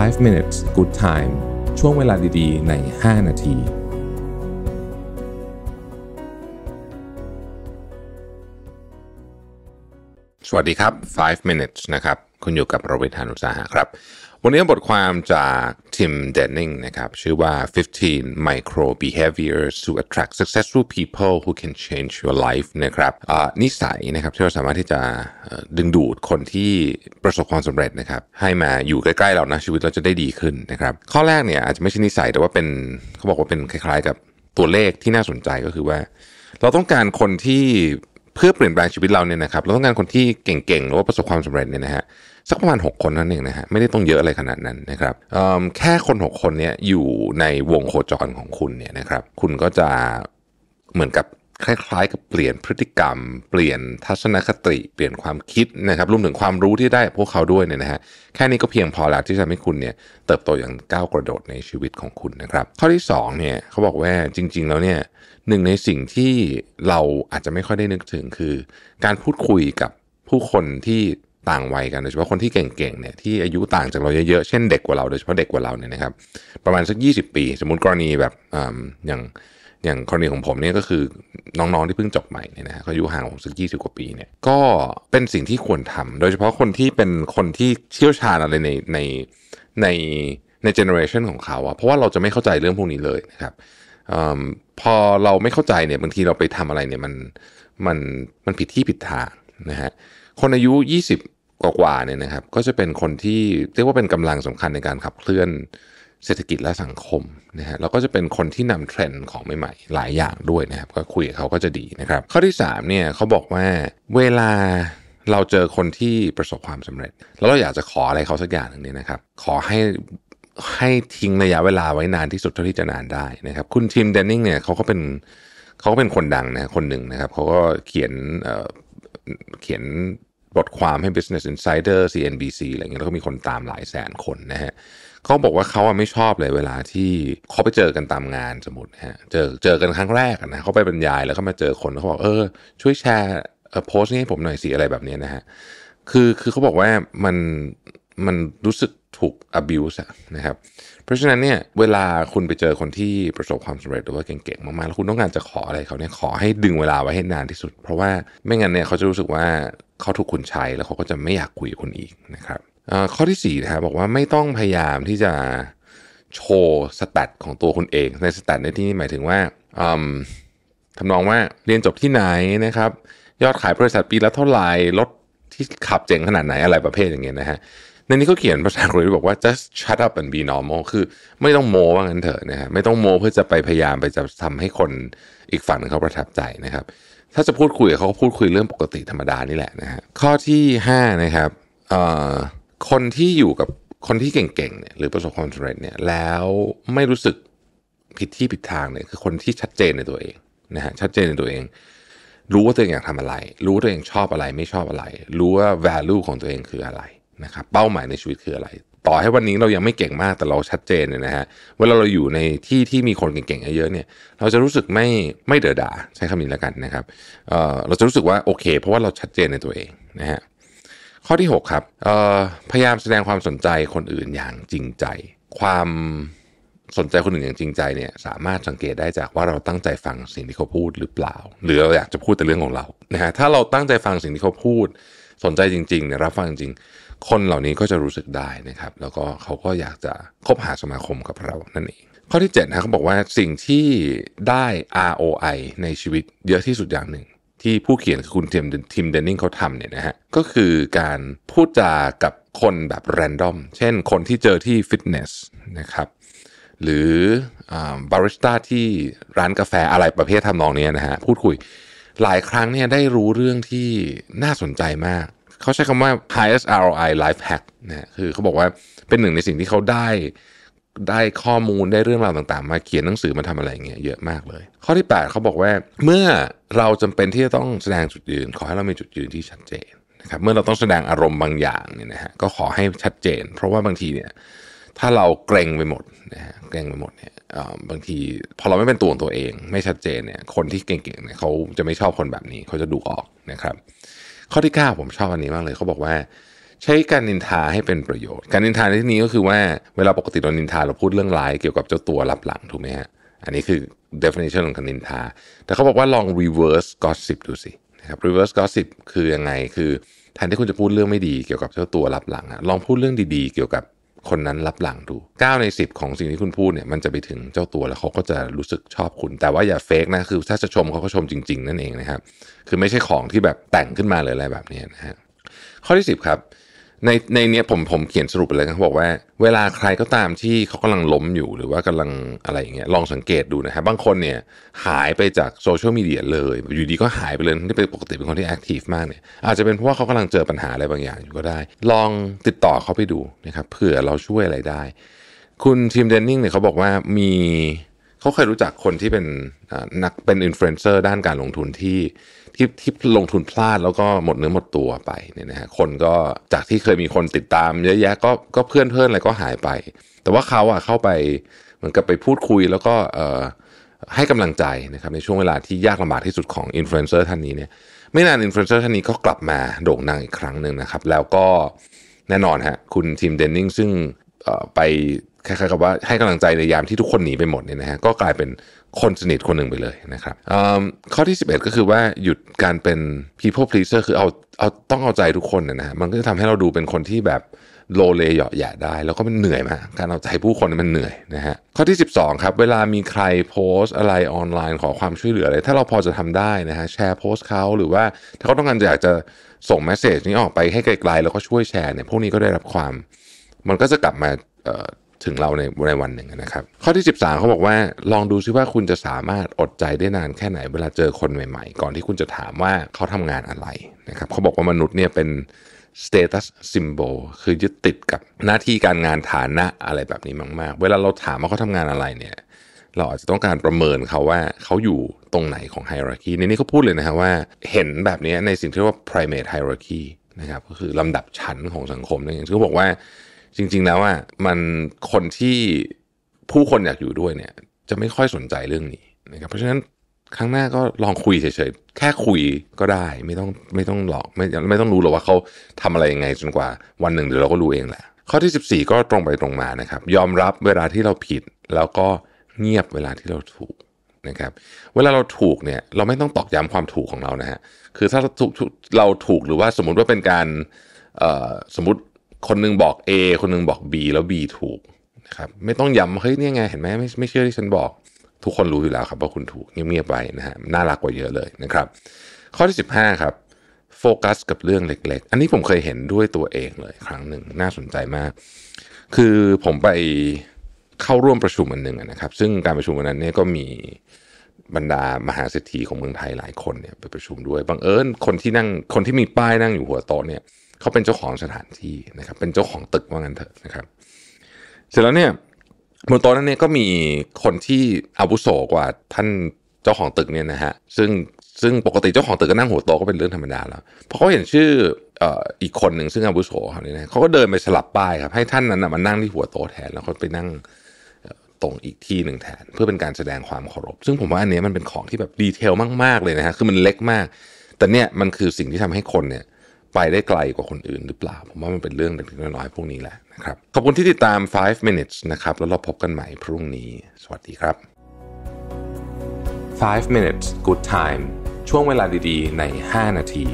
5 minutes good time ช่วงเวลาดีๆใน 5 นาที สวัสดีครับ 5 minutes นะครับคุณอยู่กับโรเบิรตฮานุสาหะครับ วันนี้บทความจากทิมเดนนิงนะครับ ชื่อว่า 15 micro behaviors to attract successful people who can change your life นะครับนิสัยนะครับ ที่เราสามารถที่จะดึงดูดคนที่ประสบความสำเร็จนะครับ ให้มาอยู่ใกล้ ๆ เรานะชีวิตเราจะได้ดีขึ้นนะครับ ข้อแรกเนี่ยอาจจะไม่ใช่นิสัยแต่ว่าเป็นเขาบอกว่าเป็นคล้ายๆกับตัวเลขที่น่าสนใจก็คือว่า เราต้องการคนที่เพื่อเปลี่ยนแปลงชีวิตเราเนี่ยนะครับเราต้องการคนที่เก่งๆหรือว่าประสบความสำเร็จเนี่ยนะฮะสักประมาณ 6 คนนั่นเองนะฮะไม่ได้ต้องเยอะอะไรขนาดนั้นนะครับแค่คน 6 คนนี้อยู่ในวงโคจรของคุณเนี่ยนะครับ คุณก็จะเหมือนกับคล้ายๆกับเปลี่ยนพฤติกรรม เปลี่ยนทัศนคติเปลี่ยนความคิดนะครับรวมถึงความรู้ที่ได้พวกเขาด้วยเนี่ยนะฮะแค่นี้ก็เพียงพอแล้วที่จะทำให้คุณเนี่ยเติบโตอย่างก้าวกระโดดในชีวิตของคุณนะครับข้อที่ 2เนี่ยเขาบอกว่าจริง ๆ แล้วเนี่ยหนึ่งในสิ่งที่เราอาจจะไม่ค่อยได้นึกถึง คือ การพูดคุยกับผู้คนที่ต่างวัยกันโดยเฉพาะคนที่เก่งๆเนี่ยที่อายุต่างจากเราเยอะๆเช่นเด็กกว่าเราโดยเฉพาะเด็กกว่าเราเนี่ยนะครับ ประมาณสัก 20 ปี สมมติกรณีแบบอย่างอย่างกรณีของผมเนี่ยก็คือน้องๆที่เพิ่งจบใหม่เนี่ยนะฮะเขาอายุห่างผมสักยี่สิบกว่าปีเนี่ยก็เป็นสิ่งที่ควรทำ โดยเฉพาะคนที่เป็นคนที่เชี่ยวชาญอะไรในในในในเจเนอเรชันของเขาอะเพราะว่าเราจะไม่เข้าใจเรื่องพวกนี้เลยนะครับอพอเราไม่เข้าใจเนี่ยบางทีเราไปทำอะไรเนี่ยมันมันมันผิดที่ผิดทางนะฮะคนอายุ 20กว่าๆเนี่ยนะครับก็จะเป็นคนที่เรียกว่าเป็นกำลังสำคัญในการขับเคลื่อนเศรษฐกิจและสังคมนะฮะแล้วก็จะเป็นคนที่นำเทรนด์ของใหม่ๆหลายอย่างด้วยนะครับก็คุยกับเขาก็จะดีนะครับข้อที่3เนี่ยเขาบอกว่าเวลาเราเจอคนที่ประสบความสำเร็จ แล้วเราอยากจะขออะไรเขาสักอย่างหนึ่งเนี่ยนะครับขอให้ให้ทิ้งระยะเวลาไว้นานที่สุดเท่าที่จะนานได้นะครับคุณทีมเดนนิงเนี่ยเขาก็เป็นเขาก็เป็นคนดังนะคนหนึ่งนะครับเขาก็เขียนเขียนบทความให้ Business Insider CNBC อะไรเงี้ยแล้วก็มีคนตามหลายแสนคนนะฮะเขาบอกว่าเขาไม่ชอบเลยเวลาที่เขาไปเจอกันตามงานสมมติฮะเจอเจอกันครั้งแรกนะเขาไปบรรยายแล้วก็มาเจอคนเขาบอกเออช่วยแชร์โพสต์นี้ให้ผมหน่อยสิ อะไรแบบนี้นะฮะ คือคือเขาบอกว่ามันมันรู้สึกถูก abuse นะครับ เพราะฉะนั้นเนี่ย เวลาคุณไปเจอคนที่ประสบความสำเร็จหรือว่าเก่งๆ มากๆ แล้วคุณต้องการจะขออะไรเขาเนี่ยขอให้ดึงเวลาไว้ให้นานที่สุด เพราะว่าไม่งั้นเนี่ยเขาจะรู้สึกว่าเขาถูกคุณใช้แล้วเขาก็จะไม่อยากคุยกับคุณอีกนะครับ ข้อที่4นะครับบอกว่าไม่ต้องพยายามที่จะโชว์สแตทของตัวคุณเอง ในสแตทในที่นี้หมายถึงว่าทำนองว่าเรียนจบที่ไหนนะครับยอดขายบริษัทปีละเท่าไหร่รถที่ขับเจ๋งขนาดไหนอะไรประเภทอย่างเงี้ยนะฮะในนี้เขาเขียนภาษาอังกฤษบอกว่า just shut up and be normal คือไม่ต้องโมว่างั้นเถอะนะฮะ ไม่ต้องโมเพื่อจะไปพยายามไปจะทำให้คนอีกฝั่งเขาประทับใจนะครับ ถ้าจะพูดคุยเขาก็พูดคุยเรื่องปกติธรรมดานี่แหละนะฮะ ข้อที่5นะครับคนที่อยู่กับคนที่เก่งๆเนี่ยหรือประสบความสำเร็จเนี่ยแล้วไม่รู้สึกผิดที่ผิดทางเนี่ยคือคนที่ชัดเจนในตัวเองนะฮะชัดเจนในตัวเอง รู้ว่าตัวเองอยากทำอะไร รู้ว่าตัวเองชอบอะไร ไม่ชอบอะไร รู้ว่า value ของตัวเองคืออะไรนะครับเป้าหมายในชีวิตคืออะไร ต่อให้วันนี้เรายังไม่เก่งมากแต่เราชัดเจนเนี่ยนะฮะเวลาเราอยู่ในที่ที่มีคนเก่งๆเยอะเนี่ยเราจะรู้สึกไม่ไม่เดือดดาใช้คำนี้แล้วกันนะครับเเราจะรู้สึกว่าโอเค เพราะว่าเราชัดเจนในตัวเองนะฮะข้อที่6ครับพยายามแสดงความสนใจคนอื่นอย่างจริงใจ ความสนใจคนอื่นอย่างจริงใจเนี่ยสามารถสังเกตได้จากว่าเราตั้งใจฟังสิ่งที่เขาพูดหรือเปล่า หรือเราอยากจะพูดแต่เรื่องของเรานะฮะถ้าเราตั้งใจฟังสิ่งที่เขาพูด สนใจจริงๆเนี่ยรับฟังจริงคนเหล่านี้ก็จะรู้สึกได้นะครับ แล้วก็เขาก็อยากจะคบหาสมาคมกับเรานั่นเองข้อที่7นะเขาบอกว่าสิ่งที่ได้ ROI ในชีวิตเยอะที่สุดอย่างหนึ่ง ที่ผู้เขียนคือคุณทีมเดนนิงเขาทำเนี่ยนะฮะก็คือการพูดจากับคนแบบแรนดอมเช่นคนที่เจอที่ฟิตเนสนะครับหรือบาริสต้าที่ร้านกาแฟอะไรประเภททำนองนี้นะฮะพูดคุยหลายครั้งเนี่ยได้รู้เรื่องที่น่าสนใจมากเขาใช้คำว่า highest ROI life hack นะคือเขาบอกว่าเป็นหนึ่งในสิ่งที่เขาได้ได้ข้อมูลได้เรื่องราวต่างๆ มาเขียนหนังสือมาทำอะไรเงี้ยเยอะมากเลย ข้อที่ 8เขาบอกว่า เมื่อเราจำเป็นที่จะต้องแสดงจุดยืน ขอให้เรา มีจุดยืนที่ชัดเจนนะครับ เมื่อเราต้องแสดงอารมณ์บางอย่างเนี่ยนะฮะก็ขอให้ชัดเจน เพราะว่าบางทีเนี่ยถ้าเราเกรงไปหมดนะฮะเกรงไปหมดเนี่ยบางที พอเราไม่เป็นตัวของตัวเอง ไม่ชัดเจนเนี่ยคนที่เก่งๆเนี่ยเขาจะไม่ชอบคนแบบนี้เขาจะดูออกนะครับข้อที่9ผมชอบอันนี้มากเลยเขาบอกว่า ใช้การนินทาให้เป็นประโยชน์ การนินทาในที่นี้ก็คือว่า เวลาปกติเรานินทา เราพูดเรื่องร้ายเกี่ยวกับเจ้าตัวรับหลังถูกไหมฮะ อันนี้คือ definition ของการนินทา แต่เขาบอกว่าลอง reverse gossip ดูสินะครับ reverse gossip คือยังไงคือแทนที่คุณจะพูดเรื่องไม่ดีเกี่ยวกับเจ้าตัวรับหลังอะลองพูดเรื่องดีๆเกี่ยวกับคนนั้นรับหลังดู 9 ใน 10 ของสิ่งที่คุณพูดเนี่ยมันจะไปถึงเจ้าตัวแล้วเขาก็จะรู้สึกชอบคุณ แต่ว่าอย่าเฟกนะ คือถ้าจะชมเขาก็ชมจริงๆ นั่นเองนะครับคือไม่ใช่ของที่แบบแต่งขึ้นมาหรือะไรแบบนี้นะฮะข้อที่ 10 ครับในในเนี้ยผมผมเขียนสรุปไปเลยนะเขาบอกว่า เวลาใครก็ตามที่เขากำลังล้มอยู่หรือว่ากำลังอะไรอย่างเงี้ยลองสังเกตดูนะรับบางคนเนี่ยหายไปจากโซเชียลมีเดียเลย อยู่ดีก็หายไปเลยที่เป็นปกติเป็นคนที่แอคทีฟมากเนี่ยอาจจะเป็นเพราะว่าเขากำลังเจอปัญหาอะไรบางอย่างอยู่ก็ได้ ลองติดต่อเขาไปดูนะครับเผื่อเราช่วยอะไรได้ คุณทีมเดนนิงเนี่ยเขาบอกว่ามีเขาเคยรู้จักคนที่เป็นนักเป็นอินฟลูเอนเซอร์ด้านการลงทุนที่ที่ที่ลงทุนพลาดแล้วก็หมดเนื้อหมดตัวไปเนี่ยนะฮะคนก็จากที่เคยมีคนติดตามเยอะแยะก็ก็เพื่อนเพื่อนอะไรก็หายไป แต่ว่าเขาอ่ะเข้าไปเหมือนกับไปพูดคุยแล้วก็เอ่อให้กำลังใจนะครับในช่วงเวลาที่ยากลำบากที่สุดของอินฟลูเอนเซอร์ท่านนี้เนี่ยไม่นานอินฟลูเอนเซอร์ท่านนี้ก็กลับมาโด่งดังอีกครั้งหนึ่งนะครับแล้วก็แน่นอนฮะคุณทีมเดนนิงซึ่งไปคล้ายๆกับว่าให้กำลังใจในยามที่ทุกคนหนีไปหมดเนี่ยนะฮะก็กลายเป็นคนสนิทคนหนึ่งไปเลยนะครับข้อที่ 11 ก็คือว่าหยุดการเป็น people pleaser คือเอาเอาต้องเอาใจทุกคนนะฮะมันก็จะทำให้เราดูเป็นคนที่แบบโลเลเหยาะหยะได้ แล้วก็มันเหนื่อยมากการเอาใจผู้คนมันเหนื่อยนะฮะข้อที่ 12ครับเวลามีใครโพสอะไรออนไลน์ขอความช่วยเหลืออะไร ถ้าเราพอจะทำได้นะฮะแชร์โพสเขาหรือว่าถ้าเขาต้องการอยากจะส่งเมสเซจนี้ออกไปให้ไกล ๆ แล้วก็ช่วยแชร์เนี่ยพวกนี้ก็ได้รับความมันก็จะกลับมาถึงเราในในวันหนึ่งนะครับ ข้อที่ 13 เขาบอกว่าลองดูซิว่าคุณจะสามารถอดใจได้นานแค่ไหนเวลาเจอคนใหม่ ๆ ก่อนที่คุณจะถามว่าเขาทำงานอะไรนะครับเขาบอกว่ามนุษย์เนี่ยเป็น status symbol คือยึดติดกับหน้าที่การงานฐานะอะไรแบบนี้มาก ๆ เวลาเราถามว่าเขาทำงานอะไรเนี่ยเราอาจจะต้องการประเมินเขาว่าเขาอยู่ตรงไหนของไฮรักีในนี้เขาพูดเลยนะฮะว่าเห็นแบบนี้ในสิ่งที่เรียกว่า primate hierarchy นะครับก็คือลำดับชั้นของสังคมนั่นเองเขาบอกว่าจริงๆแล้วอ่ะมันคนที่ผู้คนอยากอยู่ด้วยเนี่ยจะไม่ค่อยสนใจเรื่องนี้นะครับเพราะฉะนั้นครั้งหน้าก็ลองคุยเฉยๆแค่คุยก็ได้ ไม่ต้องไม่ต้องหลอกไม่ไม่ต้องรู้หรอกว่าเขาทำอะไรยังไง จนกว่าวันหนึ่งเดี๋ยวเราก็รู้เองแหละข้อที่ 14 ก็ตรงไปตรงมานะครับ ยอมรับเวลาที่เราผิดแล้วก็เงียบเวลาที่เราถูกนะครับ เวลาเราถูกเนี่ยเราไม่ต้องตอกย้ำความถูกของเรานะฮะคือถ้าเราถูกเราถูกหรือว่าสมมติว่าเป็นการสมมติคนนึงบอก A คนนึงบอก B แล้ว B ถูกนะครับไม่ต้องย้ำเฮ้ยนี่ไงเห็นไหมไม่ไม่ เชื่อที่ฉันบอก ทุกคนรู้อยู่แล้วครับว่าคุณถูกเงียบๆไปนะฮะน่ารักกว่าเยอะเลยนะครับ ข้อที่15ครับโฟกัสกับเรื่องเล็กๆ อันนี้ผมเคยเห็นด้วยตัวเองเลย ครั้งหนึ่งน่าสนใจมาก คือผมไปเข้าร่วมประชุมอันหนึ่งนะครับ ซึ่งการประชุมวันนั้นเนี่ยก็มีบรรดามหาเศรษฐีของเมืองไทยหลายคนเนี่ยไปประชุมด้วยบังเอิญคนที่นั่งคนที่มีป้ายนั่งอยู่หัวโต๊ะเนี่ยเขาเป็นเจ้าของสถานที่นะครับ เป็นเจ้าของตึกว่างั้นเถอะนะครับ เสร็จแล้วเนี่ยบนโต๊ะนั้นเนี่ยก็มีคนที่อาวุโสกว่าท่านเจ้าของตึกเนี่ยนะฮะ ซึ่งซึ่งปกติเจ้าของตึกก็นั่งหัวโต๊ะก็เป็นเรื่องธรรมดาแล้ว พอเขาเห็นชื่ออีกคนหนึ่งซึ่งอาวุโสเขาเนี่ยนะเขาก็เดินไปสลับป้ายครับให้ท่านนั้นมานั่งที่หัวโต๊ะแทนแล้วเขาไปนั่งตรงอีกที่หนึ่งแทนเพื่อเป็นการแสดงความเคารพ ซึ่งผมว่าอันนี้มันเป็นของที่แบบดีเทลมากๆเลยนะฮะ คือมันเล็กมาก แต่เนี่ยมันคือสิ่งที่ทำให้คนเนี่ยไปได้ไกลกว่าคนอื่นหรือเปล่า ผมว่ามันเป็นเรื่องเล็กๆ น้อยๆพวกนี้แหละนะครับ ขอบคุณที่ติดตาม 5 minutes นะครับ แล้วเราพบกันใหม่พรุ่งนี้ สวัสดีครับ 5 minutes good time ช่วงเวลาดีๆ ใน 5 นาที